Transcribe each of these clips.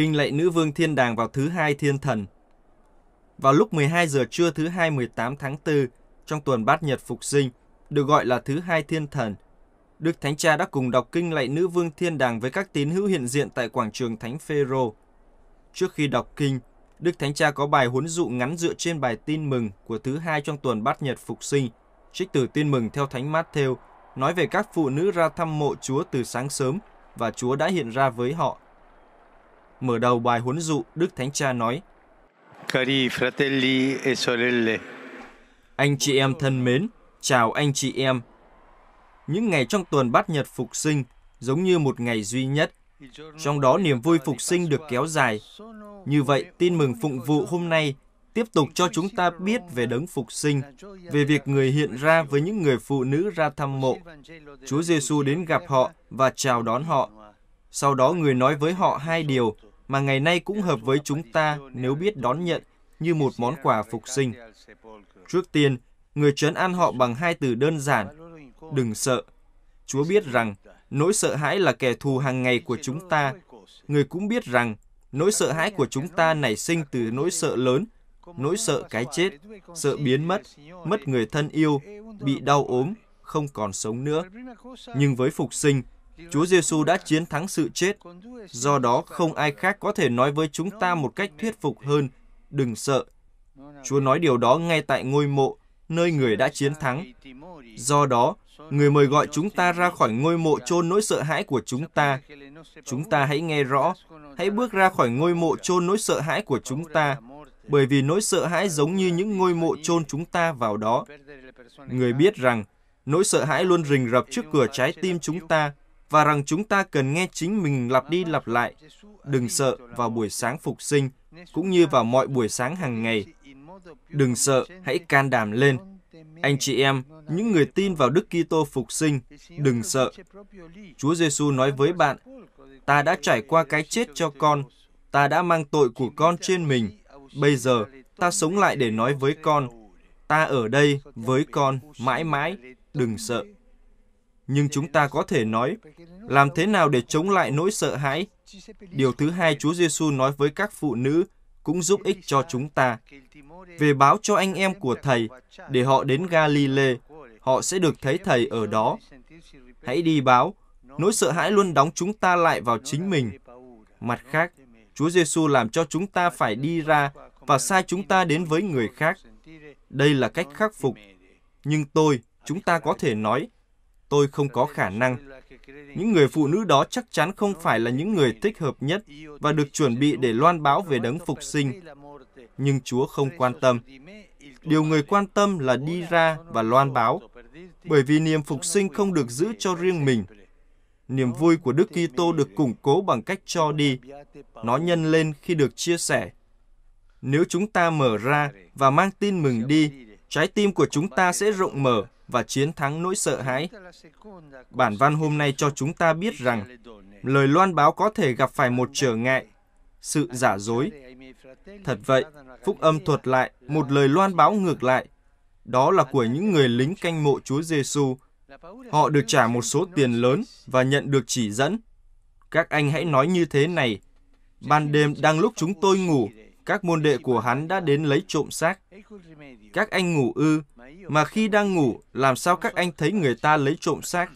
kinh lạy nữ vương thiên đàng vào thứ hai thiên thần. Vào lúc 12 giờ trưa thứ hai 18 tháng 4, trong tuần bát nhật phục sinh, được gọi là thứ hai thiên thần, Đức Thánh Cha đã cùng đọc kinh lạy nữ vương thiên đàng với các tín hữu hiện diện tại quảng trường Thánh Phêrô. Trước khi đọc kinh, Đức Thánh Cha có bài huấn dụ ngắn dựa trên bài tin mừng của thứ hai trong tuần bát nhật phục sinh, trích từ tin mừng theo Thánh Matthew, nói về các phụ nữ ra thăm mộ Chúa từ sáng sớm và Chúa đã hiện ra với họ – Mở đầu bài huấn dụ, Đức Thánh Cha nói Cari fratelli e sorelle Anh chị em thân mến, chào anh chị em. Những ngày trong tuần bát nhật phục sinh giống như một ngày duy nhất, trong đó niềm vui phục sinh được kéo dài. Như vậy, tin mừng phụng vụ hôm nay tiếp tục cho chúng ta biết về đấng phục sinh, về việc người hiện ra với những người phụ nữ ra thăm mộ. Chúa Giêsu đến gặp họ và chào đón họ. Sau đó người nói với họ hai điều mà ngày nay cũng hợp với chúng ta nếu biết đón nhận như một món quà phục sinh. Trước tiên, người trấn an họ bằng hai từ đơn giản, đừng sợ. Chúa biết rằng nỗi sợ hãi là kẻ thù hàng ngày của chúng ta. Người cũng biết rằng nỗi sợ hãi của chúng ta nảy sinh từ nỗi sợ lớn, nỗi sợ cái chết, sợ biến mất, mất người thân yêu, bị đau ốm, không còn sống nữa. Nhưng với phục sinh, Chúa Giêsu đã chiến thắng sự chết. Do đó, không ai khác có thể nói với chúng ta một cách thuyết phục hơn, đừng sợ. Chúa nói điều đó ngay tại ngôi mộ, nơi người đã chiến thắng. Do đó, người mời gọi chúng ta ra khỏi ngôi mộ chôn nỗi sợ hãi của chúng ta. Chúng ta hãy nghe rõ, hãy bước ra khỏi ngôi mộ chôn nỗi sợ hãi của chúng ta, bởi vì nỗi sợ hãi giống như những ngôi mộ chôn chúng ta vào đó. Người biết rằng, nỗi sợ hãi luôn rình rập trước cửa trái tim chúng ta và rằng chúng ta cần nghe chính mình lặp đi lặp lại, đừng sợ vào buổi sáng phục sinh, cũng như vào mọi buổi sáng hàng ngày. Đừng sợ, hãy can đảm lên. Anh chị em, những người tin vào Đức Kitô phục sinh, đừng sợ. Chúa Giêsu nói với bạn, ta đã trải qua cái chết cho con, ta đã mang tội của con trên mình. Bây giờ, ta sống lại để nói với con, ta ở đây với con mãi mãi, đừng sợ nhưng chúng ta có thể nói, làm thế nào để chống lại nỗi sợ hãi? Điều thứ hai Chúa Giêsu nói với các phụ nữ cũng giúp ích cho chúng ta. Về báo cho anh em của Thầy, để họ đến Galile, họ sẽ được thấy Thầy ở đó. Hãy đi báo, nỗi sợ hãi luôn đóng chúng ta lại vào chính mình. Mặt khác, Chúa Giêsu làm cho chúng ta phải đi ra và sai chúng ta đến với người khác. Đây là cách khắc phục. Nhưng tôi, chúng ta có thể nói, tôi không có khả năng. Những người phụ nữ đó chắc chắn không phải là những người thích hợp nhất và được chuẩn bị để loan báo về đấng phục sinh. Nhưng Chúa không quan tâm. Điều người quan tâm là đi ra và loan báo, bởi vì niềm phục sinh không được giữ cho riêng mình. Niềm vui của Đức Kitô được củng cố bằng cách cho đi. Nó nhân lên khi được chia sẻ. Nếu chúng ta mở ra và mang tin mừng đi, trái tim của chúng ta sẽ rộng mở và chiến thắng nỗi sợ hãi. Bản văn hôm nay cho chúng ta biết rằng lời loan báo có thể gặp phải một trở ngại, sự giả dối. Thật vậy, phúc âm thuật lại một lời loan báo ngược lại. Đó là của những người lính canh mộ Chúa Giêsu. Họ được trả một số tiền lớn và nhận được chỉ dẫn. Các anh hãy nói như thế này. Ban đêm đang lúc chúng tôi ngủ, các môn đệ của hắn đã đến lấy trộm xác. Các anh ngủ ư, mà khi đang ngủ, làm sao các anh thấy người ta lấy trộm xác?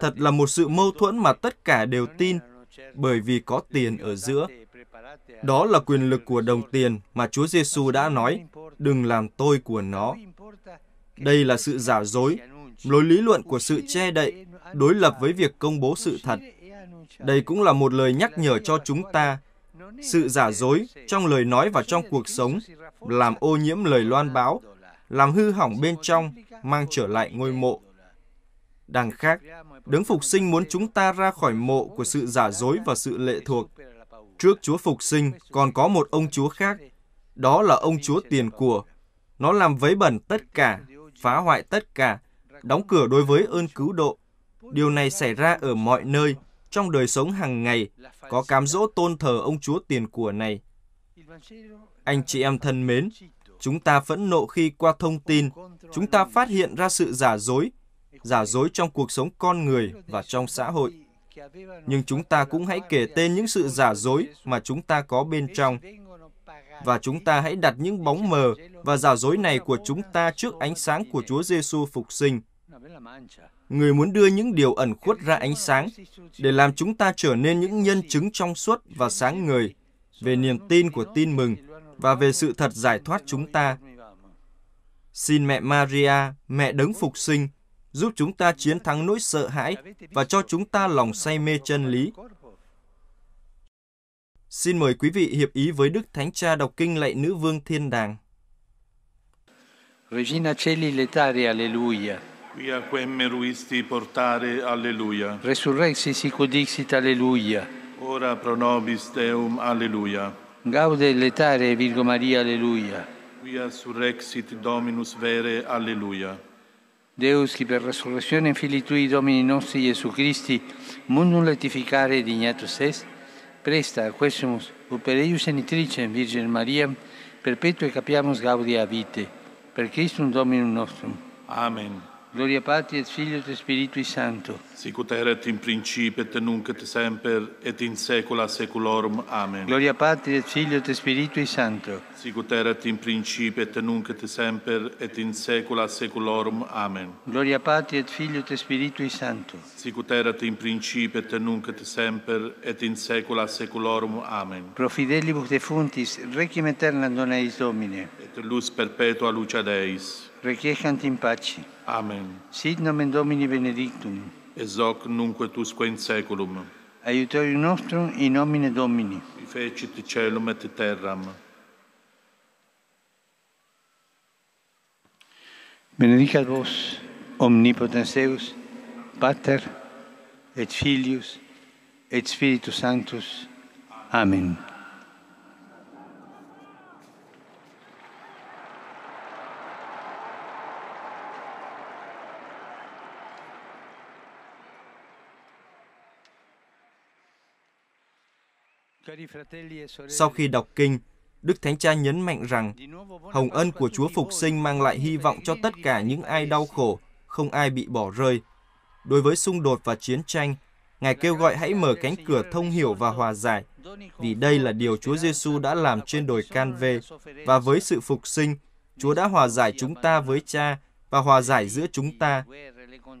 Thật là một sự mâu thuẫn mà tất cả đều tin, bởi vì có tiền ở giữa. Đó là quyền lực của đồng tiền mà Chúa Giêsu đã nói, đừng làm tôi của nó. Đây là sự giả dối, lối lý luận của sự che đậy, đối lập với việc công bố sự thật. Đây cũng là một lời nhắc nhở cho chúng ta sự giả dối trong lời nói và trong cuộc sống làm ô nhiễm lời loan báo, làm hư hỏng bên trong, mang trở lại ngôi mộ. Đằng khác, đấng phục sinh muốn chúng ta ra khỏi mộ của sự giả dối và sự lệ thuộc. Trước Chúa phục sinh còn có một ông Chúa khác, đó là ông Chúa tiền của. Nó làm vấy bẩn tất cả, phá hoại tất cả, đóng cửa đối với ơn cứu độ. Điều này xảy ra ở mọi nơi, trong đời sống hàng ngày có cám dỗ tôn thờ ông Chúa tiền của này. Anh chị em thân mến, chúng ta phẫn nộ khi qua thông tin, chúng ta phát hiện ra sự giả dối, giả dối trong cuộc sống con người và trong xã hội. Nhưng chúng ta cũng hãy kể tên những sự giả dối mà chúng ta có bên trong và chúng ta hãy đặt những bóng mờ và giả dối này của chúng ta trước ánh sáng của Chúa Giêsu phục sinh. Người muốn đưa những điều ẩn khuất ra ánh sáng để làm chúng ta trở nên những nhân chứng trong suốt và sáng người về niềm tin của tin mừng và về sự thật giải thoát chúng ta. Xin mẹ Maria, mẹ đấng phục sinh, giúp chúng ta chiến thắng nỗi sợ hãi và cho chúng ta lòng say mê chân lý. Xin mời quý vị hiệp ý với Đức Thánh Cha đọc kinh lạy nữ vương thiên đàng. Regina Celi Letaria, alleluia. Quia quem ruisti portare, alleluia. resurrexi sic dixit, alleluia. Ora pro nobis Deum, alleluia. Gaude letare, Virgo Maria, alleluia. Quia surrexit Dominus vere, alleluia. Deus, che per resurrezione fili tui Domini nostri Gesù Cristi, mundum letificare dignatus est, presta a questumus, ut per eius genitricem Virgen Maria, perpetue capiamus gaudia vite, per Christum Dominum nostrum. Amen. Gloria Patri et Filius et Spiritui Sancto. Sicut erat in principio et nunc et semper et in saecula saeculorum. Amen. Gloria Patri et Filius et Spiritui Sancto. Sicut erat in principio et nunc et semper et in saecula saeculorum. Amen. Gloria Patri et Filius et Spiritui Sancto. Sicut erat in principio et nunc et semper et in saecula saeculorum. Amen. Pro fidelibus defuntis requiem aeternam dona eis Domine. Et lux perpetua lucia Deis. requiescant in pace. Amen. Sit nomen Domini benedictum. Ex hoc nunque tusque in saeculum. Aiutorium nostrum in nomine Domini. Qui fecit caelum et terram. Benedicat vos, omnipotens Deus, Pater, et Filius, et Spiritus Sanctus. Amen. Amen. Sau khi đọc kinh, Đức Thánh Cha nhấn mạnh rằng hồng ân của Chúa Phục sinh mang lại hy vọng cho tất cả những ai đau khổ, không ai bị bỏ rơi. Đối với xung đột và chiến tranh, Ngài kêu gọi hãy mở cánh cửa thông hiểu và hòa giải, vì đây là điều Chúa Giêsu đã làm trên đồi Can Vê và với sự phục sinh, Chúa đã hòa giải chúng ta với Cha và hòa giải giữa chúng ta,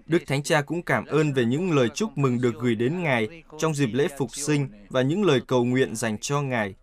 Đức Thánh Cha cũng cảm ơn về những lời chúc mừng được gửi đến Ngài trong dịp lễ phục sinh và những lời cầu nguyện dành cho Ngài